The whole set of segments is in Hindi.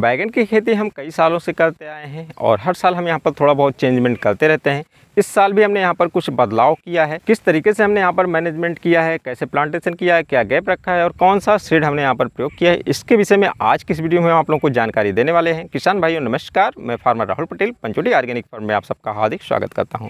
बैगन की खेती हम कई सालों से करते आए हैं और हर साल हम यहाँ पर थोड़ा बहुत चेंजमेंट करते रहते हैं इस साल भी हमने यहाँ पर कुछ बदलाव किया है किस तरीके से हमने यहाँ पर मैनेजमेंट किया है कैसे प्लांटेशन किया है क्या गैप रखा है और कौन सा सीड हमने यहाँ पर प्रयोग किया है इसके विषय में आज किस वीडियो में हम आप लोगों को जानकारी देने वाले हैं किसान भाइयों नमस्कार मैं farmer Rahul Patel Panchoti organic farm में आप सबका हार्दिक स्वागत करता हूँ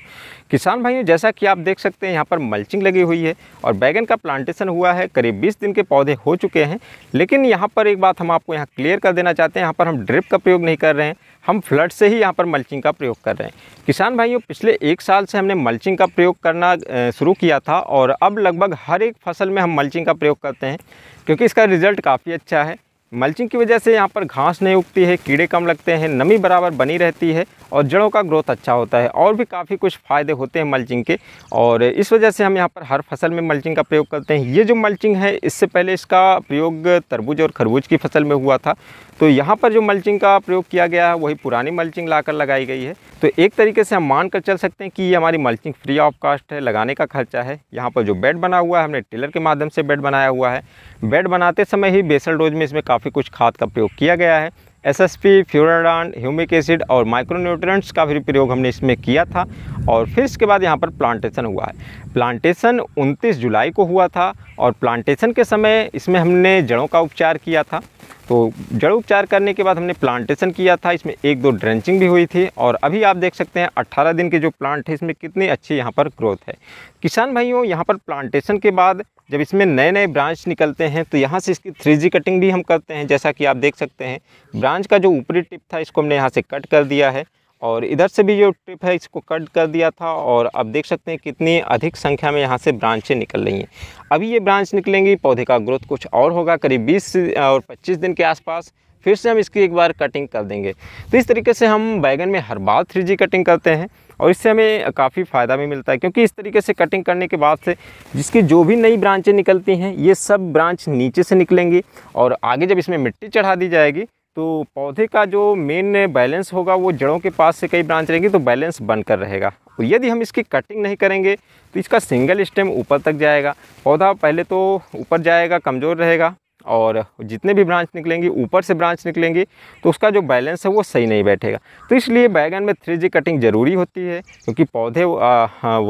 किसान भाइयों जैसा कि आप देख सकते हैं यहाँ पर मल्चिंग लगी हुई है और बैगन का प्लांटेशन हुआ है करीब बीस दिन के पौधे हो चुके हैं लेकिन यहाँ पर एक बात हम आपको यहाँ क्लियर कर देना चाहते हैं पर हम ड्रिप का प्रयोग नहीं कर रहे हैं हम फ्लड से ही यहाँ पर मल्चिंग का प्रयोग कर रहे हैं किसान भाइयों पिछले एक साल से हमने मल्चिंग का प्रयोग करना शुरू किया था और अब लगभग हर एक फसल में हम मल्चिंग का प्रयोग करते हैं क्योंकि इसका रिज़ल्ट काफ़ी अच्छा है मल्चिंग की वजह से यहाँ पर घास नहीं उगती है कीड़े कम लगते हैं नमी बराबर बनी रहती है और जड़ों का ग्रोथ अच्छा होता है और भी काफ़ी कुछ फ़ायदे होते हैं मल्चिंग के और इस वजह से हम यहाँ पर हर फसल में मल्चिंग का प्रयोग करते हैं ये जो मल्चिंग है इससे पहले इसका प्रयोग तरबूज और खरबूज की फसल में हुआ था तो यहाँ पर जो मल्चिंग का प्रयोग किया गया है वही पुरानी मल्चिंग लाकर लगाई गई है तो एक तरीके से हम मान कर चल सकते हैं कि ये हमारी मल्चिंग फ्री ऑफ कास्ट है लगाने का खर्चा है यहाँ पर जो बेड बना हुआ है हमने टेलर के माध्यम से बेड बनाया हुआ है बेड बनाते समय ही बेसल डोज में इसमें काफ़ी काफ़ी कुछ खाद का प्रयोग किया गया है S S P Furadan humic acid और माइक्रोन्यूट्रंट्स का भी प्रयोग हमने इसमें किया था और फिर इसके बाद यहाँ पर प्लांटेशन हुआ है प्लांटेशन 29 जुलाई को हुआ था और प्लांटेशन के समय इसमें हमने जड़ों का उपचार किया था तो जड़ उपचार करने के बाद हमने प्लांटेशन किया था इसमें एक दो ड्रेंचिंग भी हुई थी और अभी आप देख सकते हैं 18 दिन के जो प्लांट है इसमें कितनी अच्छी यहाँ पर ग्रोथ है किसान भाइयों यहाँ पर प्लांटेशन के बाद जब इसमें नए नए ब्रांच निकलते हैं तो यहाँ से इसकी थ्री कटिंग भी हम करते हैं जैसा कि आप देख सकते हैं ब्रांच का जो ऊपरी टिप था इसको हमने यहाँ से कट कर दिया है और इधर से भी जो ट्रिप है इसको कट कर दिया था और अब देख सकते हैं कितनी अधिक संख्या में यहाँ से ब्रांचें निकल रही हैं अभी ये ब्रांच निकलेंगी पौधे का ग्रोथ कुछ और होगा करीब 20 और 25 दिन के आसपास फिर से हम इसकी एक बार कटिंग कर देंगे तो इस तरीके से हम बैगन में हर बार थ्री कटिंग करते हैं और इससे हमें काफ़ी फ़ायदा भी मिलता है क्योंकि इस तरीके से कटिंग करने के बाद से जिसकी जो भी नई ब्रांचें निकलती हैं ये सब ब्रांच नीचे से निकलेंगी और आगे जब इसमें मिट्टी चढ़ा दी जाएगी तो पौधे का जो मेन बैलेंस होगा वो जड़ों के पास से कई ब्रांच रहेंगी तो बैलेंस बनकर रहेगा और तो यदि हम इसकी कटिंग नहीं करेंगे तो इसका सिंगल स्टेम ऊपर तक जाएगा पौधा पहले तो ऊपर जाएगा कमज़ोर रहेगा और जितने भी ब्रांच निकलेंगी ऊपर से ब्रांच निकलेंगी तो उसका जो बैलेंस है वो सही नहीं बैठेगा तो इसलिए बैगन में थ्री कटिंग ज़रूरी होती है क्योंकि पौधे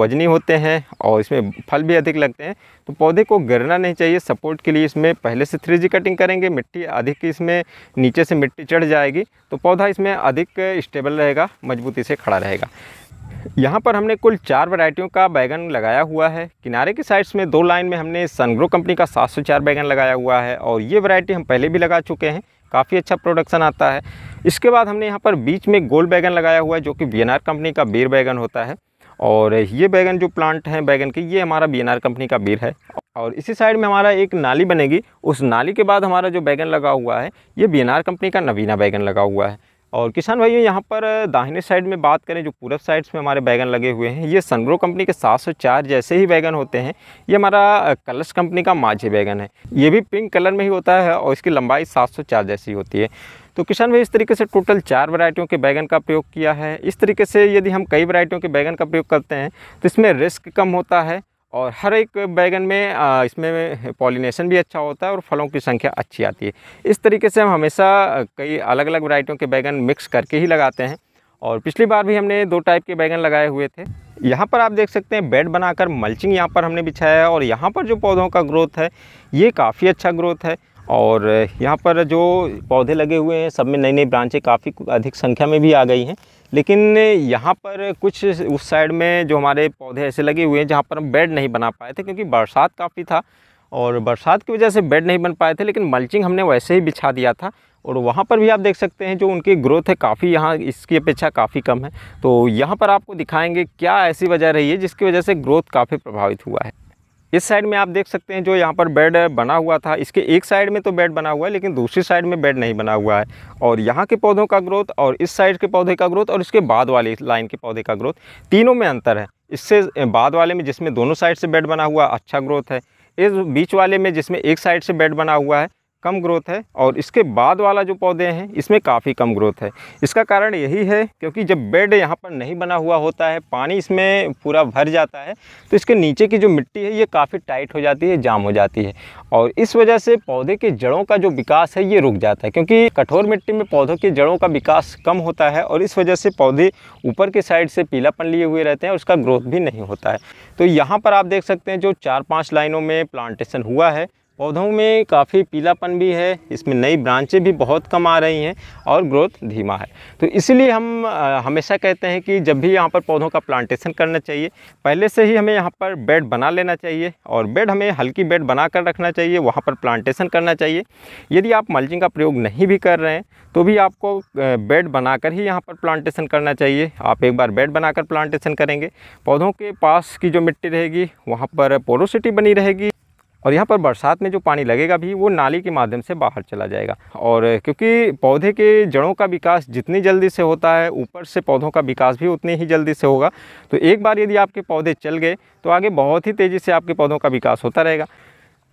वजनी होते हैं और इसमें फल भी अधिक लगते हैं तो पौधे को गिरना नहीं चाहिए सपोर्ट के लिए इसमें पहले से थ्री कटिंग करेंगे मिट्टी अधिक इसमें नीचे से मिट्टी चढ़ जाएगी तो पौधा इसमें अधिक स्टेबल रहेगा मजबूती से खड़ा रहेगा यहाँ पर हमने कुल चार वैरायटियों का बैगन लगाया हुआ है किनारे के साइड्स में दो लाइन में हमने सनग्रो कंपनी का सात सौ चार बैगन लगाया हुआ है और ये वैरायटी हम पहले भी लगा चुके हैं काफ़ी अच्छा प्रोडक्शन आता है इसके बाद हमने यहाँ पर बीच में गोल बैगन लगाया हुआ है जो कि बी कंपनी का बीर बैगन होता है और ये बैगन जो प्लांट हैं बैगन की ये हमारा बी कंपनी का बीर है और इसी साइड में हमारा एक नाली बनेगी उस नाली के बाद हमारा जो बैगन लगा हुआ है ये बी कंपनी का नवीना बैगन लगा हुआ है और किसान भाइयों यहाँ पर दाहिने साइड में बात करें जो पूरब साइड्स में हमारे बैगन लगे हुए हैं ये सनग्रो कंपनी के 704 जैसे ही बैगन होते हैं ये हमारा कलश कंपनी का माझे बैगन है ये भी पिंक कलर में ही होता है और इसकी लंबाई 704 जैसी होती है तो किसान भाई इस तरीके से टोटल चार वैरायटियों के बैगन का प्रयोग किया है इस तरीके से यदि हम कई वरायटियों के बैगन का प्रयोग करते हैं तो इसमें रिस्क कम होता है और हर एक बैगन में इसमें पॉलिनेशन भी अच्छा होता है और फलों की संख्या अच्छी आती है इस तरीके से हम हमेशा कई अलग अलग वैरायटियों के बैगन मिक्स करके ही लगाते हैं और पिछली बार भी हमने दो टाइप के बैगन लगाए हुए थे यहाँ पर आप देख सकते हैं बेड बनाकर मल्चिंग यहाँ पर हमने बिछाया है और यहाँ पर जो पौधों का ग्रोथ है ये काफ़ी अच्छा ग्रोथ है और यहाँ पर जो पौधे लगे हुए हैं सब में नई नई ब्रांचें काफ़ी अधिक संख्या में भी आ गई हैं लेकिन यहाँ पर कुछ उस साइड में जो हमारे पौधे ऐसे लगे हुए हैं जहाँ पर हम बेड नहीं बना पाए थे क्योंकि बरसात काफ़ी था और बरसात की वजह से बेड नहीं बन पाए थे लेकिन मल्चिंग हमने वैसे ही बिछा दिया था और वहाँ पर भी आप देख सकते हैं जो उनकी ग्रोथ है काफ़ी यहाँ इसकी अपेक्षा काफ़ी कम है तो यहाँ पर आपको दिखाएंगे क्या ऐसी वजह रही है जिसकी वजह से ग्रोथ काफ़ी प्रभावित हुआ है इस साइड में आप देख सकते हैं जो यहाँ पर बेड बना हुआ था इसके एक साइड में तो बेड बना हुआ है लेकिन दूसरी साइड में बेड नहीं बना हुआ है और यहाँ के पौधों का ग्रोथ और इस साइड के पौधे का ग्रोथ और इसके बाद वाले लाइन के पौधे का ग्रोथ तीनों में अंतर है इससे बाद वाले में जिसमें दोनों साइड से बेड बना हुआ अच्छा ग्रोथ है इस बीच वाले में जिसमें एक साइड से बेड बना हुआ है कम ग्रोथ है और इसके बाद वाला जो पौधे हैं इसमें काफ़ी कम ग्रोथ है इसका कारण यही है क्योंकि जब बेड यहाँ पर नहीं बना हुआ होता है पानी इसमें पूरा भर जाता है तो इसके नीचे की जो मिट्टी है ये काफ़ी टाइट हो जाती है जाम हो जाती है और इस वजह से पौधे के जड़ों का जो विकास है ये रुक जाता है क्योंकि कठोर मिट्टी में पौधों के जड़ों का विकास कम होता है और इस वजह से पौधे ऊपर के साइड से पीलापन लिए हुए रहते हैं उसका ग्रोथ भी नहीं होता है तो यहाँ पर आप देख सकते हैं जो चार पाँच लाइनों में प्लांटेशन हुआ है पौधों में काफ़ी पीलापन भी है इसमें नई ब्रांचें भी बहुत कम आ रही हैं और ग्रोथ धीमा है तो इसीलिए हम हमेशा कहते हैं कि जब भी यहाँ पर पौधों का प्लांटेशन करना चाहिए पहले से ही हमें यहाँ पर बेड बना लेना चाहिए और बेड हमें हल्की बेड बना कर रखना चाहिए वहाँ पर प्लांटेशन करना चाहिए यदि आप मल्चिंग का प्रयोग नहीं भी कर रहे हैं तो भी आपको बेड बनाकर ही यहाँ पर प्लांटेशन करना चाहिए आप एक बार बेड बनाकर प्लांटेशन करेंगे पौधों के पास की जो मिट्टी रहेगी वहाँ पर पोरोसिटी बनी रहेगी और यहाँ पर बरसात में जो पानी लगेगा भी वो नाली के माध्यम से बाहर चला जाएगा और क्योंकि पौधे के जड़ों का विकास जितनी जल्दी से होता है ऊपर से पौधों का विकास भी उतनी ही जल्दी से होगा तो एक बार यदि आपके पौधे चल गए तो आगे बहुत ही तेज़ी से आपके पौधों का विकास होता रहेगा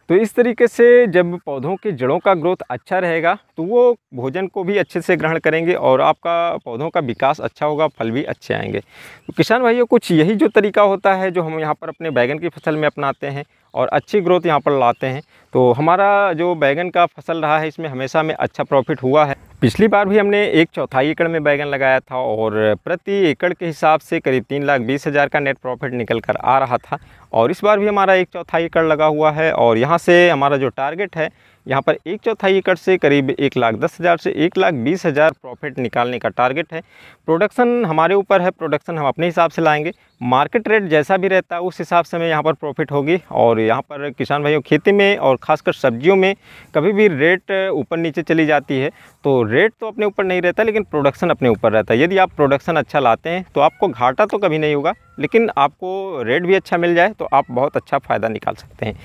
तो इस तरीके से जब पौधों के जड़ों का ग्रोथ अच्छा रहेगा तो वो भोजन को भी अच्छे से ग्रहण करेंगे और आपका पौधों का विकास अच्छा होगा फल भी अच्छे आएंगे तो किसान भाइयों कुछ यही जो तरीका होता है जो हम यहाँ पर अपने बैगन की फसल में अपनाते हैं और अच्छी ग्रोथ यहाँ पर लाते हैं तो हमारा जो बैगन का फसल रहा है इसमें हमेशा हमें अच्छा प्रॉफिट हुआ है पिछली बार भी हमने एक चौथाई एकड़ में बैगन लगाया था और प्रति एकड़ के हिसाब से करीब तीन लाख बीस हज़ार का नेट प्रॉफिट निकल कर आ रहा था और इस बार भी हमारा एक चौथाई एकड़ लगा हुआ है और यहाँ से हमारा जो टारगेट है यहाँ पर एक चौथाई एकड़ से करीब एक लाख दस हज़ार से एक लाख बीस हज़ार प्रॉफिट निकालने का टारगेट है प्रोडक्शन हमारे ऊपर है प्रोडक्शन हम अपने हिसाब से लाएंगे मार्केट रेट जैसा भी रहता है उस हिसाब से हमें यहाँ पर प्रॉफिट होगी और यहाँ पर किसान भाइयों खेती में और खासकर सब्जियों में कभी भी रेट ऊपर नीचे चली जाती है तो रेट तो अपने ऊपर नहीं रहता लेकिन प्रोडक्शन अपने ऊपर रहता है यदि आप प्रोडक्शन अच्छा लाते हैं तो आपको घाटा तो कभी नहीं होगा लेकिन आपको रेट भी अच्छा मिल जाए तो आप बहुत अच्छा फ़ायदा निकाल सकते हैं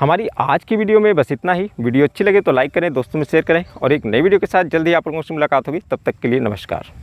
हमारी आज की वीडियो में बस इतना ही वीडियो अच्छी लगे तो लाइक करें दोस्तों में शेयर करें और एक नई वीडियो के साथ जल्दी आप लोगों से मुलाकात होगी तब तक के लिए नमस्कार